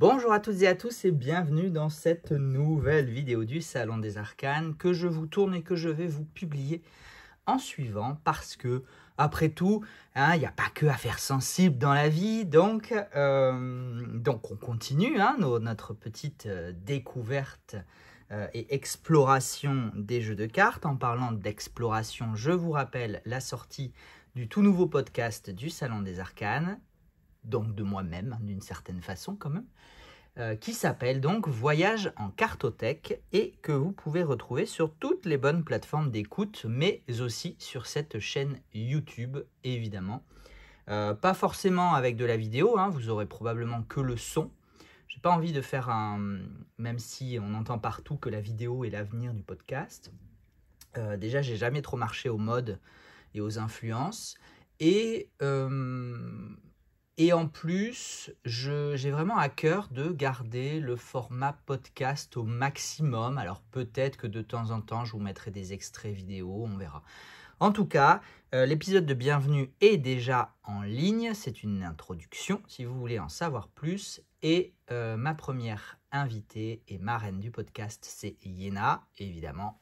Bonjour à toutes et à tous et bienvenue dans cette nouvelle vidéo du Salon des Arcanes que je vous tourne et que je vais vous publier en suivant parce que, après tout, il hein, n'y a pas que à faire sensible dans la vie, donc, euh, donc on continue hein, notre petite euh, découverte euh, et exploration des jeux de cartes. En parlant d'exploration, je vous rappelle la sortie du tout nouveau podcast du Salon des Arcanes donc de moi-même hein, d'une certaine façon quand même, euh, qui s'appelle donc Voyage en cartothèque et que vous pouvez retrouver sur toutes les bonnes plateformes d'écoute, mais aussi sur cette chaîne YouTube évidemment. Euh, pas forcément avec de la vidéo, hein, vous aurez probablement que le son. J'ai pas envie de faire un. Même si on entend partout que la vidéo est l'avenir du podcast. Euh, déjà, j'ai jamais trop marché aux modes et aux influences. Et euh, et en plus, j'ai vraiment à cœur de garder le format podcast au maximum. Alors peut-être que de temps en temps, je vous mettrai des extraits vidéo, on verra. En tout cas, euh, l'épisode de Bienvenue est déjà en ligne. C'est une introduction si vous voulez en savoir plus. Et euh, ma première invitée et marraine du podcast, c'est Yéna, évidemment.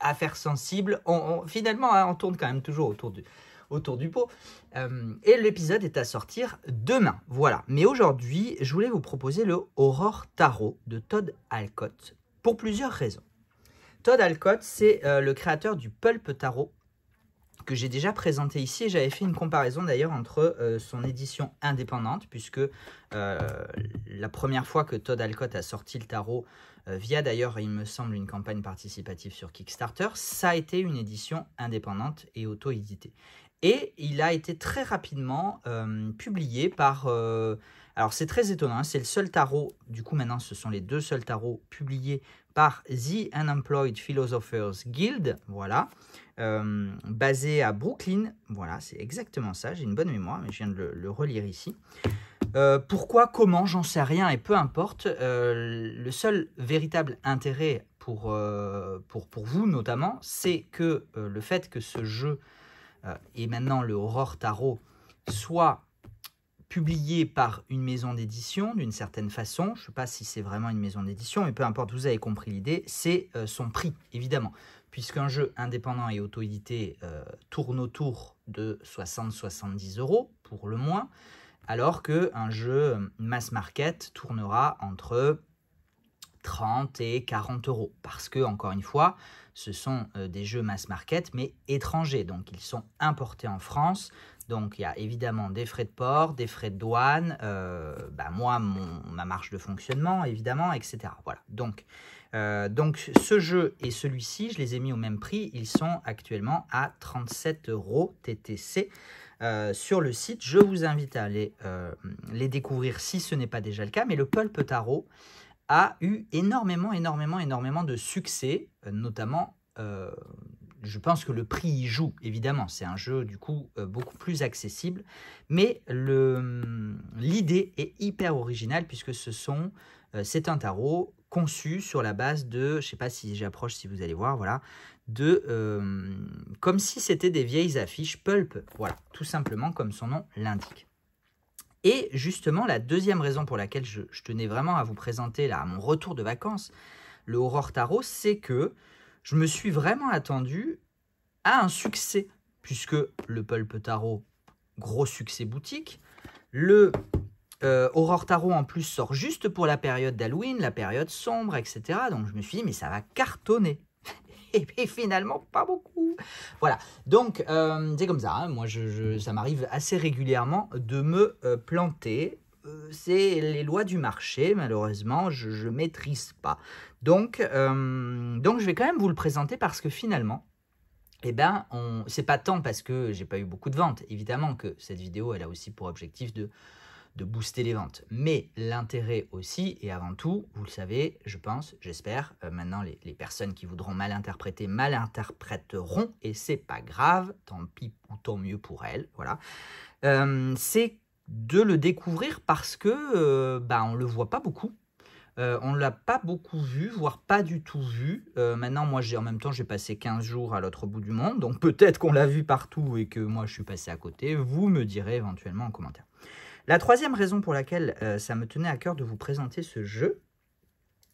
affaire sensible. finalement, hein, on tourne quand même toujours autour du, autour du pot. Euh, et l'épisode est à sortir demain. Voilà. Mais aujourd'hui, je voulais vous proposer le Aurore Tarot de Todd Alcott pour plusieurs raisons. Todd Alcott, c'est euh, le créateur du Pulp Tarot que j'ai déjà présenté ici. J'avais fait une comparaison d'ailleurs entre euh, son édition indépendante, puisque la première fois que Todd Alcott a sorti le tarot, via d'ailleurs, il me semble, une campagne participative sur Kickstarter, ça a été une édition indépendante et auto-éditée. Et il a été très rapidement euh, publié par... Euh, alors c'est très étonnant, hein, c'est le seul tarot, du coup maintenant ce sont les deux seuls tarots publiés par The Unemployed Philosophers Guild, voilà, euh, basé à Brooklyn, voilà, c'est exactement ça, j'ai une bonne mémoire, mais je viens de le, relire ici. pourquoi, comment, j'en sais rien, et peu importe, le seul véritable intérêt pour, pour, pour vous notamment, c'est que le fait que ce jeu euh, et maintenant le Horror Tarot, soit publié par une maison d'édition d'une certaine façon. Je ne sais pas si c'est vraiment une maison d'édition, mais peu importe, vous avez compris l'idée, c'est euh, son prix, évidemment. Puisqu'un jeu indépendant et auto-édité euh, tourne autour de 60-70 euros, pour le moins, alors qu'un jeu mass market tournera entre 30 et 40 euros. Parce que, encore une fois, ce sont euh, des jeux mass market, mais étrangers. Donc, ils sont importés en France. Donc, il y a évidemment des frais de port, des frais de douane, euh, bah, moi, ma marge de fonctionnement, évidemment, etc. Voilà. Donc, euh, donc ce jeu et celui-ci, je les ai mis au même prix. Ils sont actuellement à 37 euros TTC. sur le site, je vous invite à aller les découvrir si ce n'est pas déjà le cas, mais le Pulp Tarot, a eu énormément, énormément, énormément de succès, euh, notamment, euh, je pense que le prix y joue, évidemment, c'est un jeu du coup euh, beaucoup plus accessible, mais hum, l'idée est hyper originale puisque ce sont, c'est un tarot conçu sur la base de, je sais pas si j'approche, si vous allez voir, voilà, de, comme si c'était des vieilles affiches pulp, voilà, tout simplement comme son nom l'indique. Et justement, la deuxième raison pour laquelle je, tenais vraiment à vous présenter là, à mon retour de vacances le Aurore Tarot, c'est que je me suis vraiment attendu à un succès, puisque le Pulp Tarot, gros succès boutique, le euh, Aurore Tarot en plus sort juste pour la période d'Halloween, la période sombre, etc. Donc je me suis dit, mais ça va cartonner et finalement pas beaucoup. Voilà, donc euh, c'est comme ça, hein. moi je, ça m'arrive assez régulièrement de me euh, planter. Euh, c'est les lois du marché, malheureusement, je ne maîtrise pas. Donc, donc, je vais quand même vous le présenter parce que finalement, eh ben, on... c'est pas tant parce que j'ai pas eu beaucoup de ventes, évidemment que cette vidéo, elle a aussi pour objectif de de booster les ventes. Mais l'intérêt aussi, et avant tout, vous le savez, je pense, j'espère, euh, maintenant les, personnes qui voudront mal interpréter, mal interpréteront, et c'est pas grave, tant pis ou tant mieux pour elles, voilà. Euh, c'est de le découvrir parce que euh, bah, on le voit pas beaucoup. on l'a pas beaucoup vu, voire pas du tout vu. maintenant, moi, j'ai en même temps, j'ai passé 15 jours à l'autre bout du monde, donc peut-être qu'on l'a vu partout et que moi, je suis passé à côté. Vous me direz éventuellement en commentaire. La troisième raison pour laquelle euh, ça me tenait à cœur de vous présenter ce jeu,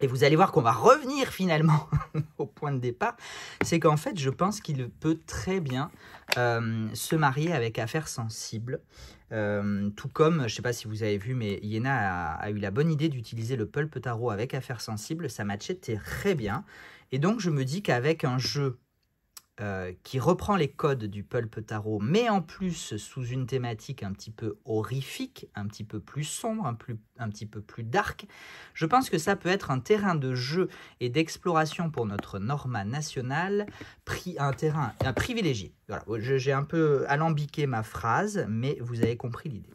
et vous allez voir qu'on va revenir finalement au point de départ, c'est qu'en fait, je pense qu'il peut très bien euh, se marier avec Affaires Sensibles. Euh, tout comme, je ne sais pas si vous avez vu, mais Yena a, a eu la bonne idée d'utiliser le pulp tarot avec Affaires Sensibles. Ça matchait très bien. Et donc, je me dis qu'avec un jeu euh, qui reprend les codes du pulp tarot, mais en plus sous une thématique un petit peu horrifique, un petit peu plus sombre, un, petit peu plus dark, je pense que ça peut être un terrain de jeu et d'exploration pour notre Norma nationale, pris un terrain un privilégié. Voilà, j'ai un peu alambiqué ma phrase, mais vous avez compris l'idée.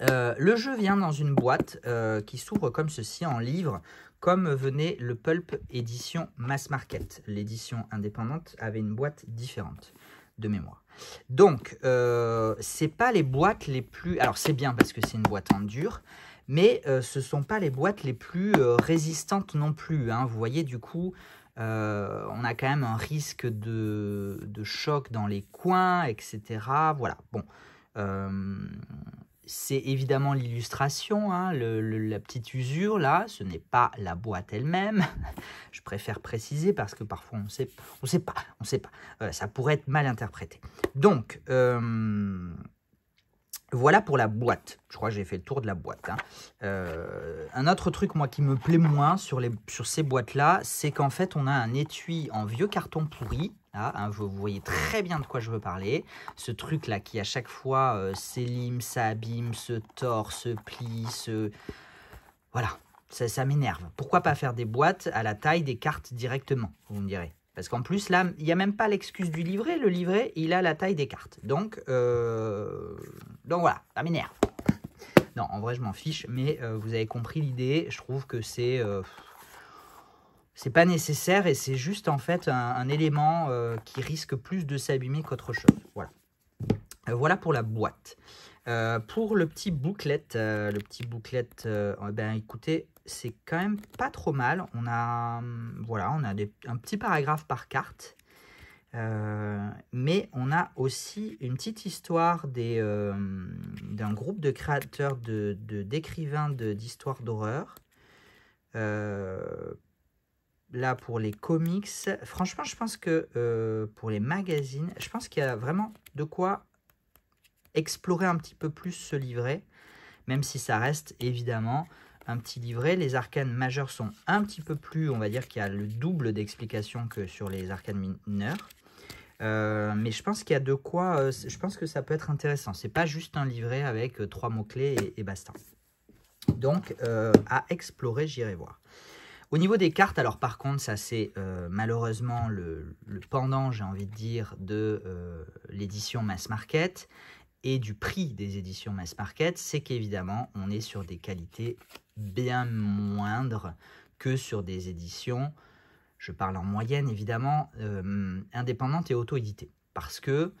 Euh, le jeu vient dans une boîte euh, qui s'ouvre comme ceci en livre comme venait le pulp édition mass market. L'édition indépendante avait une boîte différente de mémoire. Donc, euh, ce n'est pas les boîtes les plus... Alors, c'est bien parce que c'est une boîte en dur, mais ce euh, ce sont pas les boîtes les plus euh, résistantes non plus. Hein. Vous voyez, du coup, on a quand même un risque de choc dans les coins, etc. Voilà, bon c'est évidemment l'illustration, hein, la petite usure là, ce n'est pas la boîte elle-même. Je préfère préciser parce que parfois on sait, sait pas, on sait pas. Euh, ça pourrait être mal interprété. Donc euh, voilà pour la boîte. Je crois que j'ai fait le tour de la boîte. Hein. Euh, un autre truc moi qui me plaît moins sur, sur ces boîtes là, c'est qu'en fait on a un étui en vieux carton pourri Là, hein, vous voyez très bien de quoi je veux parler. Ce truc-là qui à chaque fois euh, s'élime, s'abîme, se tord, se plie, se... Voilà, ça, m'énerve. Pourquoi pas faire des boîtes à la taille des cartes directement, vous me direz Parce qu'en plus, là, il n'y a même pas l'excuse du livret. Le livret, il a la taille des cartes. Donc, euh... Donc voilà, ça m'énerve. Non, en vrai, je m'en fiche, mais euh, vous avez compris l'idée. Je trouve que c'est... Euh, c'est pas nécessaire et c'est juste en fait un, élément euh, qui risque plus de s'abîmer qu'autre chose. Voilà. Euh, voilà pour la boîte. Euh, pour le petit bouclette, le petit bouclette. Eh ben écoutez, c'est quand même pas trop mal. On a, hum, voilà, on a un petit paragraphe par carte. mais on a aussi une petite histoire d'un groupe de créateurs d'écrivains de, d'histoires d'horreur Là, pour les comics, franchement, je pense que euh, pour les magazines, je pense qu'il y a vraiment de quoi explorer un petit peu plus ce livret, même si ça reste évidemment un petit livret. Les arcanes majeurs sont un petit peu plus, on va dire qu'il y a le double d'explications que sur les arcanes mineurs. Euh, mais je pense qu'il y a de quoi, euh, je pense que ça peut être intéressant. C'est pas juste un livret avec trois mots-clés et, et, basta. Donc, à explorer, j'irai voir. Au niveau des cartes, alors par contre, ça c'est euh, malheureusement le, pendant, j'ai envie de dire, de euh, l'édition mass market et du prix des éditions mass market, c'est qu'évidemment, on est sur des qualités bien moindres que sur des éditions, je parle en moyenne évidemment, euh, indépendantes et auto-éditées parce que...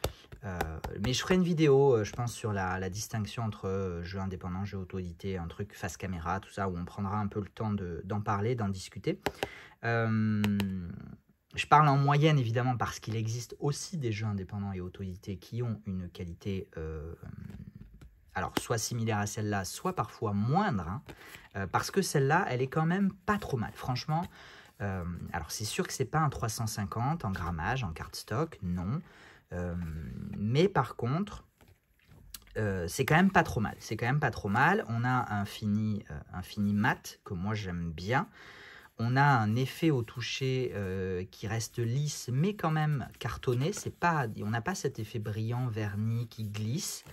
Euh, mais je ferai une vidéo, euh, je pense, sur la, distinction entre jeux indépendants, jeu auto un truc face caméra, tout ça, où on prendra un peu le temps d'en parler, d'en discuter. Euh, je parle en moyenne, évidemment, parce qu'il existe aussi des jeux indépendants et auto-édités qui ont une qualité... alors, soit similaire à celle-là, soit parfois moindre, hein, parce que celle-là, elle est quand même pas trop mal. Franchement, alors c'est sûr que c'est pas un 350 en grammage, en cardstock, non. Euh, mais par contre, euh, c'est quand même pas trop mal. C'est quand même pas trop mal. On a un fini, euh, mat que moi j'aime bien. On a un effet au toucher qui reste lisse, mais quand même cartonné. C'est pas, on n'a pas cet effet brillant, vernis qui glisse.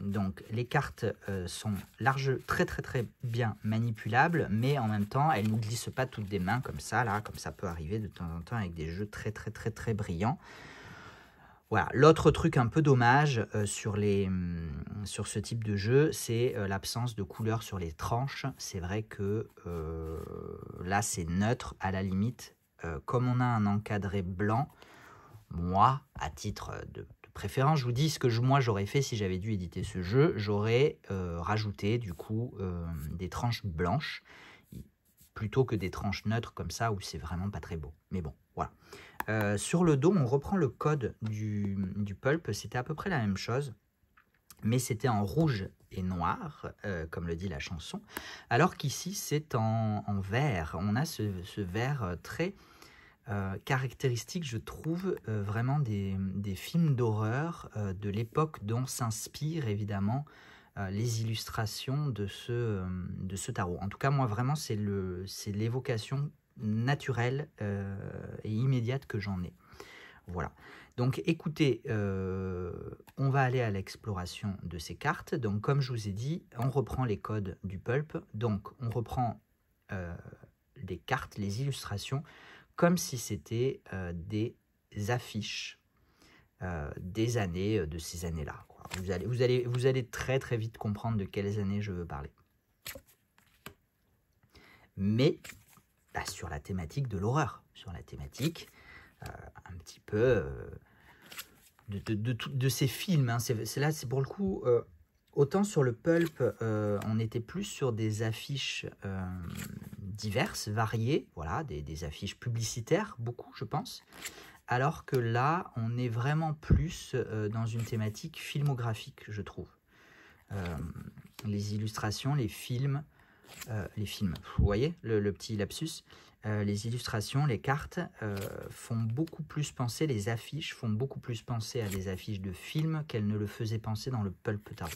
Donc les cartes euh, sont larges, très très très bien manipulables, mais en même temps elles ne glissent pas toutes des mains comme ça, là, comme ça peut arriver de temps en temps avec des jeux très très très très brillants. Voilà, l'autre truc un peu dommage euh, sur, les, hum, sur ce type de jeu, c'est euh, l'absence de couleur sur les tranches. C'est vrai que là c'est neutre à la limite. comme on a un encadré blanc, moi, à titre de préférence, je vous dis ce que moi j'aurais fait si j'avais dû éditer ce jeu. J'aurais euh, rajouté du coup euh, des tranches blanches plutôt que des tranches neutres comme ça où c'est vraiment pas très beau. Mais bon, voilà. Euh, sur le dos, on reprend le code du, pulp. C'était à peu près la même chose, mais c'était en rouge et noir, comme le dit la chanson. Alors qu'ici, c'est en, vert. On a ce vert très euh, caractéristiques, je trouve, euh, vraiment des, films d'horreur euh, de l'époque dont s'inspirent évidemment les illustrations de ce, tarot. En tout cas, moi, vraiment, c'est l'évocation naturelle et immédiate que j'en ai. Voilà. Donc écoutez, on va aller à l'exploration de ces cartes. Donc comme je vous ai dit, on reprend les codes du pulp. Donc on reprend les cartes, les illustrations comme si c'était euh, des affiches euh, des années, euh, de ces années-là. Vous allez, vous, allez, vous allez très très vite comprendre de quelles années je veux parler. Mais bah, sur la thématique de l'horreur, sur la thématique un petit peu de, de, ces films. Hein. C'est là, c'est pour le coup, autant sur le pulp, on était plus sur des affiches diverses, variées, voilà, des, affiches publicitaires, beaucoup je pense, alors que là on est vraiment plus euh, dans une thématique filmographique je trouve. Euh, les illustrations, les films, euh, les films, vous voyez le, petit lapsus, les illustrations, les cartes font beaucoup plus penser, les affiches font beaucoup plus penser à des affiches de films qu'elles ne le faisaient penser dans le Pulp Tarot.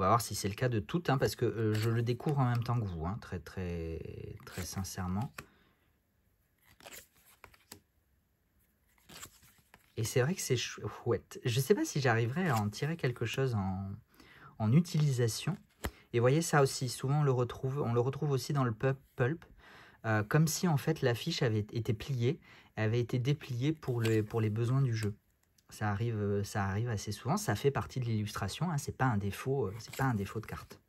On va voir si c'est le cas de toutes, hein, parce que euh, je le découvre en même temps que vous, hein, très, très, très sincèrement. Et c'est vrai que c'est chouette. Je ne sais pas si j'arriverai à en tirer quelque chose en, utilisation. Et vous voyez ça aussi, souvent on le retrouve, on le retrouve aussi dans le pulp, euh, comme si en fait la avait été pliée, avait été dépliée pour les besoins du jeu. Ça arrive, euh, ça arrive assez souvent. Ça fait partie de l'illustration. Hein. C'est pas un défaut. Euh, c'est pas un défaut de carte.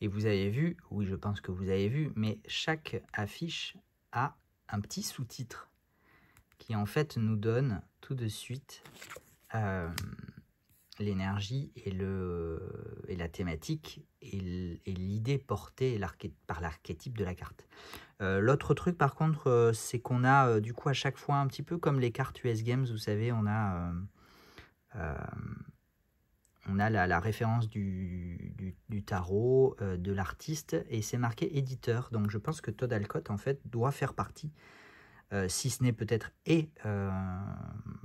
Et vous avez vu, oui je pense que vous avez vu, mais chaque affiche a un petit sous-titre qui en fait nous donne tout de suite euh, l'énergie et, le, et la thématique et l'idée portée par l'archétype de la carte. Euh, l'autre truc par contre, euh, c'est qu'on a du coup à chaque fois un petit peu comme les cartes US Games, vous savez, on a on a la, référence du, tarot, euh, de l'artiste, et c'est marqué éditeur. Donc je pense que Todd Alcott, en fait, doit faire partie, euh, si ce n'est peut-être et euh,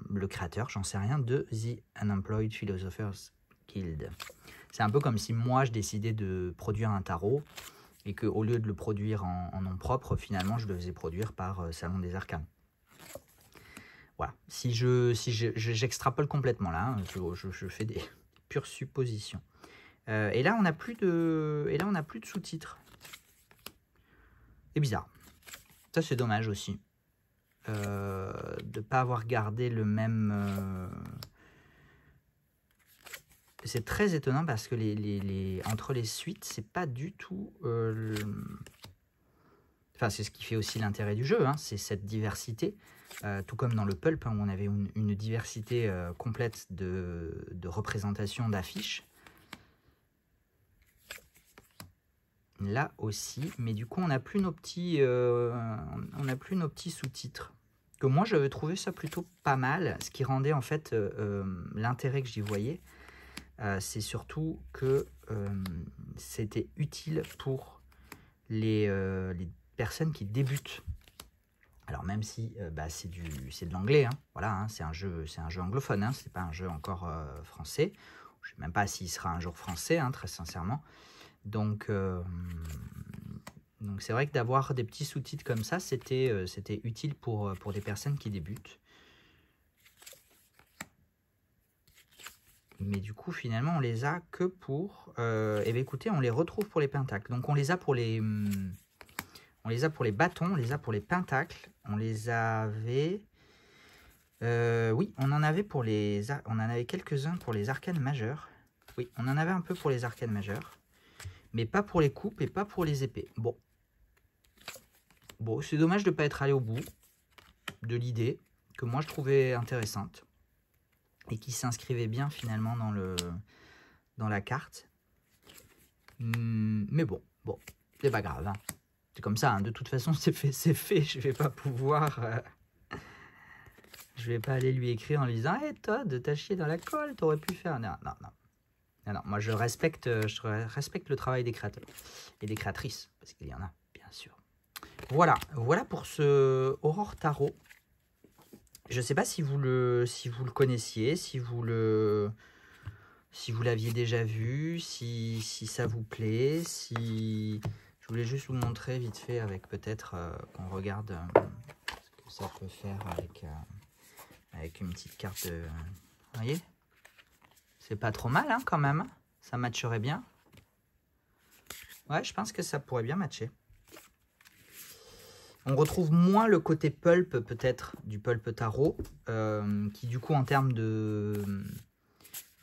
le créateur, j'en sais rien, de The Unemployed Philosophers Guild. C'est un peu comme si moi, je décidais de produire un tarot, et qu'au lieu de le produire en, nom propre, finalement, je le faisais produire par Salon des Arcanes. Voilà, si je si j'extrapole complètement là, hein, je fais des, pure supposition. Euh, et là, on n'a plus de, et là, on a plus de sous-titres. C'est bizarre. Ça, c'est dommage aussi De euh, de pas avoir gardé le même. Euh, c'est très étonnant parce que les, entre les suites, c'est pas du tout Enfin, c'est ce qui fait aussi l'intérêt du jeu, hein, c'est cette diversité. Euh, tout comme dans le pulp, hein, où on avait une, diversité euh, complète de, représentations d'affiches. Là aussi, mais du coup, on n'a plus nos petits, euh, on n'a plus nos petits sous-titres. Que moi, j'avais trouvé ça plutôt pas mal. Ce qui rendait en fait l'intérêt que j'y voyais, c'est surtout que c'était utile pour les personnes qui débutent. Alors même si euh, bah, c'est de l'anglais, hein, voilà, hein, c'est un, jeu, un jeu anglophone, ce hein, c'est pas un jeu encore euh, français. Je sais même pas s'il sera un jour français, très sincèrement. Donc euh, donc c'est vrai que d'avoir des petits sous-titres comme ça, c'était c'était utile pour, pour des personnes qui débutent. mais du coup finalement on les a que pour Eh et bien écoutez on les retrouve pour les pentacles donc on les a pour les hmm, on les a pour les bâtons, on les a pour les pentacles. On les avait... Euh, oui, on en avait pour les... avait quelques-uns pour les arcanes majeures. Oui, on en avait un peu pour les arcanes majeures. Mais pas pour les coupes et pas pour les épées. Bon. Bon, c'est dommage de ne pas être allé au bout de l'idée que moi je trouvais intéressante et qui s'inscrivait bien finalement dans, le, dans la carte. Hum, mais bon, bon, c'est pas grave. Hein. C'est comme ça, hein. de toute façon, c'est fait, c'est fait. Je vais pas pouvoir... Euh, je vais pas aller lui écrire en lui disant Hé eh, Todd, t'as chié dans la colle, t'aurais pu faire... » Non, non, non. Non, non, moi je respecte, euh, je respecte le travail des créateurs et des créatrices, parce qu'il y en a, bien sûr. Voilà, voilà pour ce Aurore Tarot. Je ne sais pas si vous le, si vous le connaissiez, si vous le, si vous l'aviez déjà vu, si, si ça vous plaît, si, je voulais juste vous montrer vite fait avec peut-être euh, qu'on regarde euh, ce que ça peut faire avec, euh, avec une petite carte Vous voyez C'est pas trop mal hein, quand même. Ça matcherait bien. Ouais, je pense que ça pourrait bien matcher. On retrouve moins le côté pulp peut-être du pulp tarot, qui du coup en termes de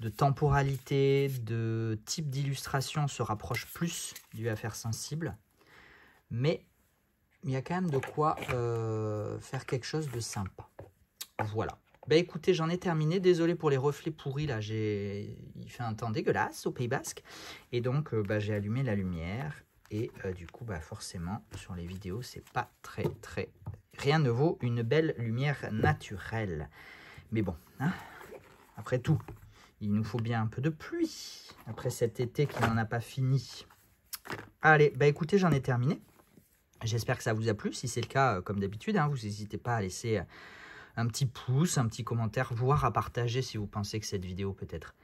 de temporalité, de type d'illustration se rapproche plus du affaire sensible. Mais il y a quand même de quoi euh, faire quelque chose de sympa. Voilà. Bah écoutez, j'en ai terminé. Désolé pour les reflets pourris, là. Il fait un temps dégueulasse au Pays Basque. Et donc, euh, bah, j'ai allumé la lumière. Et euh, du coup, bah, forcément, sur les vidéos, c'est pas très, très... Rien ne vaut une belle lumière naturelle. Mais bon, hein. après tout, il nous faut bien un peu de pluie après cet été qui n'en a pas fini. Allez, bah écoutez, j'en ai terminé. J'espère que ça vous a plu. Si c'est le cas, euh, comme d'habitude, hein, vous n'hésitez pas à laisser euh, un petit pouce, un petit commentaire, voire à partager si vous pensez que cette vidéo peut être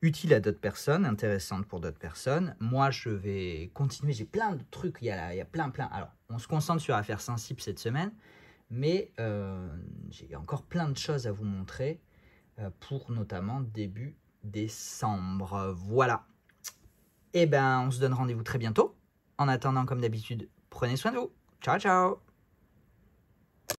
utile à d'autres personnes, intéressante pour d'autres personnes. Moi, je vais continuer. J'ai plein de trucs. Il y, a il plein, plein. Alors, on se concentre sur Affaires Sensibles cette semaine, mais euh, j'ai encore plein de choses à vous montrer. Euh, pour notamment début décembre. Voilà. Et eh ben, on se donne rendez-vous très bientôt. En attendant, comme d'habitude, prenez soin de vous. Ciao, ciao